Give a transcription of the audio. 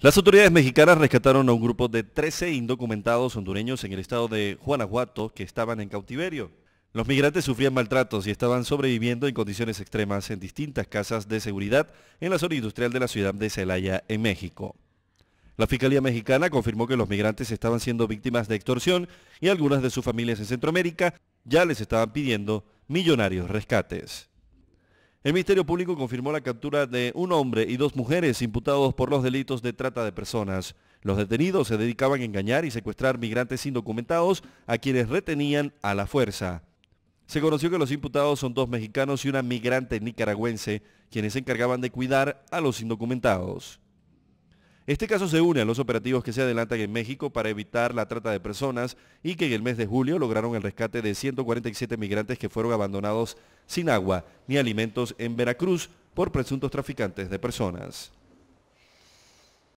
Las autoridades mexicanas rescataron a un grupo de 13 indocumentados hondureños en el estado de Guanajuato que estaban en cautiverio. Los migrantes sufrían maltratos y estaban sobreviviendo en condiciones extremas en distintas casas de seguridad en la zona industrial de la ciudad de Celaya, en México. La Fiscalía Mexicana confirmó que los migrantes estaban siendo víctimas de extorsión y algunas de sus familias en Centroamérica ya les estaban pidiendo millonarios rescates. El Ministerio Público confirmó la captura de un hombre y dos mujeres imputados por los delitos de trata de personas. Los detenidos se dedicaban a engañar y secuestrar migrantes indocumentados a quienes retenían a la fuerza. Se conoció que los imputados son dos mexicanos y una migrante nicaragüense, quienes se encargaban de cuidar a los indocumentados. Este caso se une a los operativos que se adelantan en México para evitar la trata de personas y que en el mes de julio lograron el rescate de 147 migrantes que fueron abandonados sin agua ni alimentos en Veracruz por presuntos traficantes de personas.